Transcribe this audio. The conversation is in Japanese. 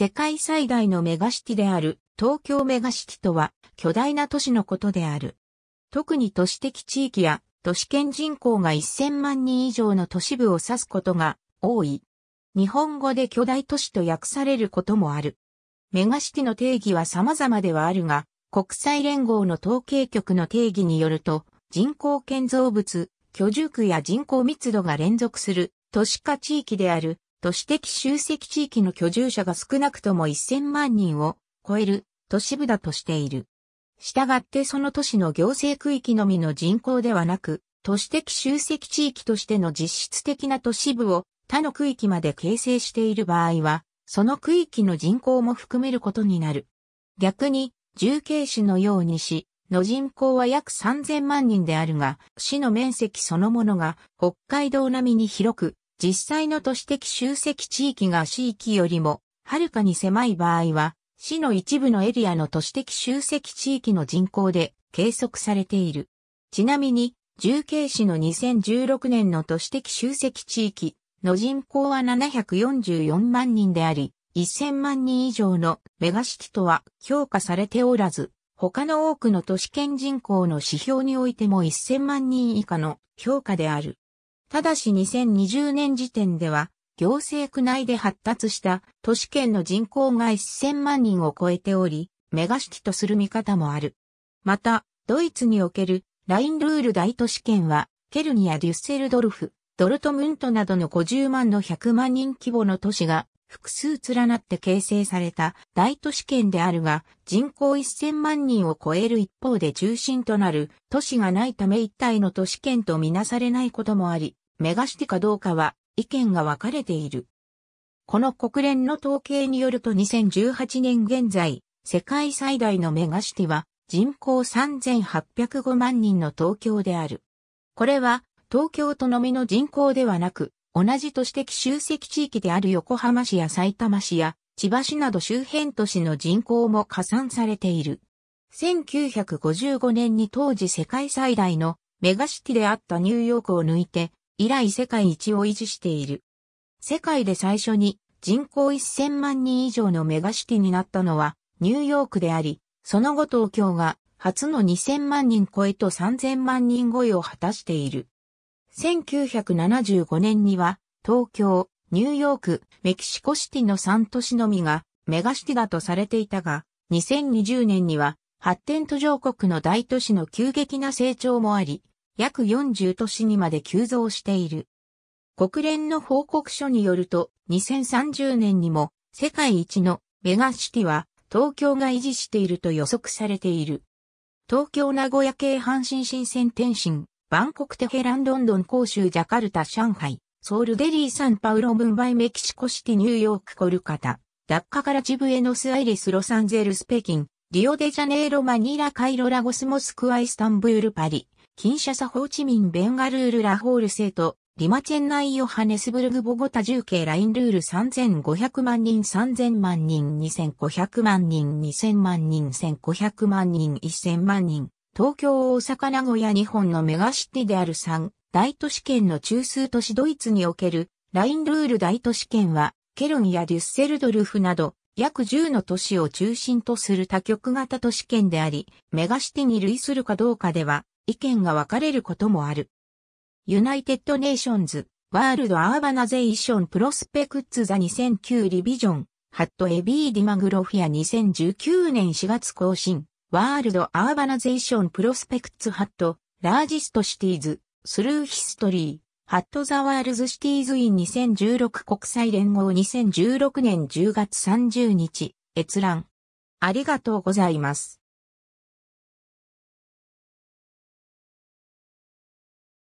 世界最大のメガシティである東京メガシティとは巨大な都市のことである。特に都市的地域や都市圏人口が1000万人以上の都市部を指すことが多い。日本語で巨大都市と訳されることもある。メガシティの定義は様々ではあるが、国際連合の統計局の定義によると、人口建造物、居住区や人口密度が連続する都市化地域である都市的集積地域の居住者が少なくとも1000万人を超える都市部だとしている。したがってその都市の行政区域のみの人口ではなく、都市的集積地域としての実質的な都市部を他の区域まで形成している場合は、その区域の人口も含めることになる。逆に、重慶市のように市の人口は約3000万人であるが、市の面積そのものが北海道並みに広く実際の都市的集積地域が市域よりも、はるかに狭い場合は、市の一部のエリアの都市的集積地域の人口で計測されている。ちなみに、重慶市の2016年の都市的集積地域の人口は744万人であり、1000万人以上のメガシティとは評価されておらず、他の多くの都市圏人口の指標においても1000万人以下の評価である。ただし2020年時点では、行政区内で発達した都市圏の人口が1000万人を超えており、メガシティとする見方もある。また、ドイツにおけるラインルール大都市圏は、ケルニやデュッセルドルフ、ドルトムントなどの50万の100万人規模の都市が複数連なって形成された大都市圏であるが、人口1000万人を超える一方で中心となる都市がないため一体の都市圏とみなされないこともあり、メガシティかどうかは意見が分かれている。この国連の統計によると2018年現在、世界最大のメガシティは人口3805万人の東京である。これは東京都のみの人口ではなく、同じ都市的集積地域である横浜市や埼玉市や千葉市など周辺都市の人口も加算されている。1955年に当時世界最大のメガシティであったニューヨークを抜いて、以来世界一を維持している。世界で最初に人口1000万人以上のメガシティになったのはニューヨークであり、その後東京が初の2000万人超えと3000万人超えを果たしている。1975年には、東京、ニューヨーク、メキシコシティの3都市のみがメガシティだとされていたが、2020年には発展途上国の大都市の急激な成長もあり、約40都市にまで急増している。国連の報告書によると、2030年にも世界一のメガシティは東京が維持していると予測されている。東京名古屋系阪神新線天津、バンコクテヘランロンドン広州ジャカルタ上海、ソウルデリーサンパウロムンバイメキシコシティニューヨークコルカタ、ダッカカラジブエノスアイレスロサンゼルス北京、リオデジャネイロマニラカイロラゴスモスクアイスタンブールパリ、キンシャサホーチミンベンガルールラホールセート、リマチェンナイヨハネスブルグボゴタ重慶ラインルール3500万人3000万人2500万人2000万人1500万人1000万人東京大阪名古屋日本のメガシティである3大都市圏の中枢都市ドイツにおけるラインルール大都市圏はケルンやデュッセルドルフなど約10の都市を中心とする多極型都市圏であり、メガシティに類するかどうかでは意見が分かれることもある。ユナイテッドネーションズ、ワールドアーバナゼーションプロスペクッツザ2009リビジョン、ハットエビーディマグロフィア2019年4月更新。ワールドアーバナゼーションプロスペクツハット、ラージストシティーズ、スルーヒストリー、ハットザワールズシティーズイン2016国際連合2016年10月30日、閲覧。ありがとうございます。